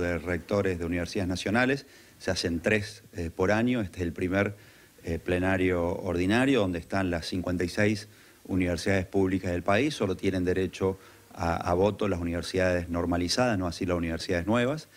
de rectores de universidades nacionales, se hacen tres eh, por año, este es el primer eh, plenario ordinario donde están las 56 universidades públicas del país, solo tienen derecho a, a voto las universidades normalizadas, no así las universidades nuevas.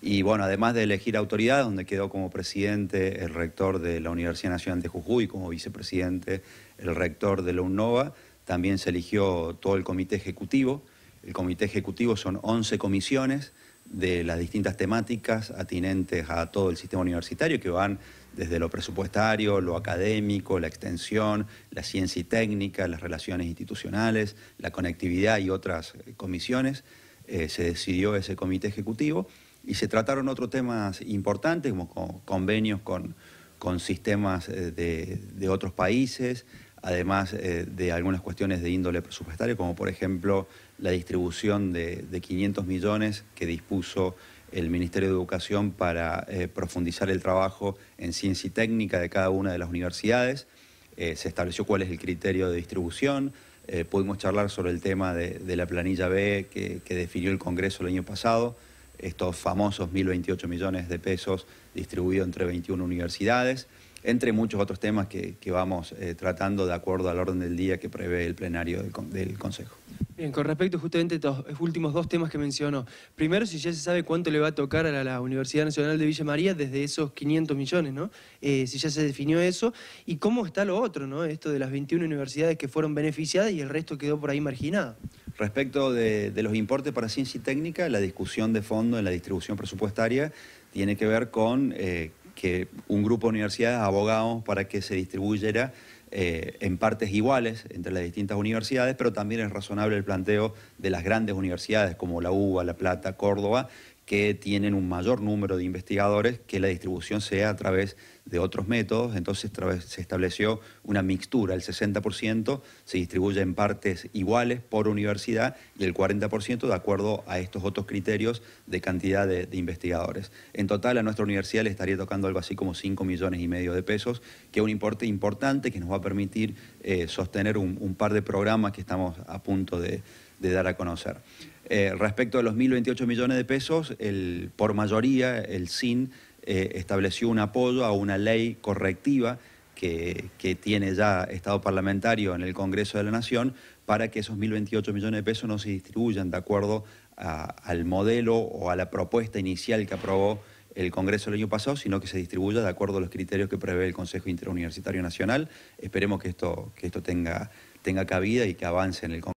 Y bueno, además de elegir autoridad, donde quedó como presidente el rector de la Universidad Nacional de Jujuy, como vicepresidente el rector de la UNOVA, también se eligió todo el comité ejecutivo. El comité ejecutivo son 11 comisiones de las distintas temáticas atinentes a todo el sistema universitario que van desde lo presupuestario, lo académico, la extensión, la ciencia y técnica, las relaciones institucionales, la conectividad y otras eh, comisiones. Eh, se decidió ese comité ejecutivo y se trataron otros temas importantes como convenios con, sistemas eh, de otros países, además eh, de algunas cuestiones de índole presupuestaria, como por ejemplo la distribución de, 500 millones que dispuso el Ministerio de Educación para eh, profundizar el trabajo en ciencia y técnica de cada una de las universidades. Eh, se estableció cuál es el criterio de distribución. pudimos charlar sobre el tema de, la planilla B que, que, definió el Congreso el año pasado, estos famosos 1.028 millones de pesos distribuidos entre 21 universidades entre muchos otros temas que, vamos eh, tratando de acuerdo al orden del día que prevé el plenario del, Consejo. Bien, con respecto justamente a los últimos dos temas que mencionó. Primero, si ya se sabe cuánto le va a tocar a la Universidad Nacional de Villa María desde esos 500 millones, ¿no? Eh, si ya se definió eso. ¿Y cómo está lo otro, ¿no? Esto de las 21 universidades que fueron beneficiadas y el resto quedó por ahí marginado. Respecto de, los importes para ciencia y técnica, la discusión de fondo en la distribución presupuestaria tiene que ver con eh, que un grupo de universidades abogamos para que se distribuyera eh, en partes iguales entre las distintas universidades, pero también es razonable el planteo de las grandes universidades como la UBA, La Plata, Córdoba, que tienen un mayor número de investigadores, que la distribución sea a través de otros métodos. Entonces se estableció una mixtura, el 60% se distribuye en partes iguales por universidad y el 40% de acuerdo a estos otros criterios de cantidad de, investigadores. En total a nuestra universidad le estaría tocando algo así como 5 millones y medio de pesos, que es un importe importante que nos va a permitir eh, sostener un, par de programas que estamos a punto de dar a conocer. Eh, respecto a los 1.028 millones de pesos, por mayoría el SIN eh, estableció un apoyo a una ley correctiva que, tiene ya Estado parlamentario en el Congreso de la Nación para que esos 1.028 millones de pesos no se distribuyan de acuerdo al modelo o a la propuesta inicial que aprobó el Congreso el año pasado, sino que se distribuya de acuerdo a los criterios que prevé el Consejo Interuniversitario Nacional. Esperemos que esto, que esto tenga, tenga cabida y que avance en el Congreso.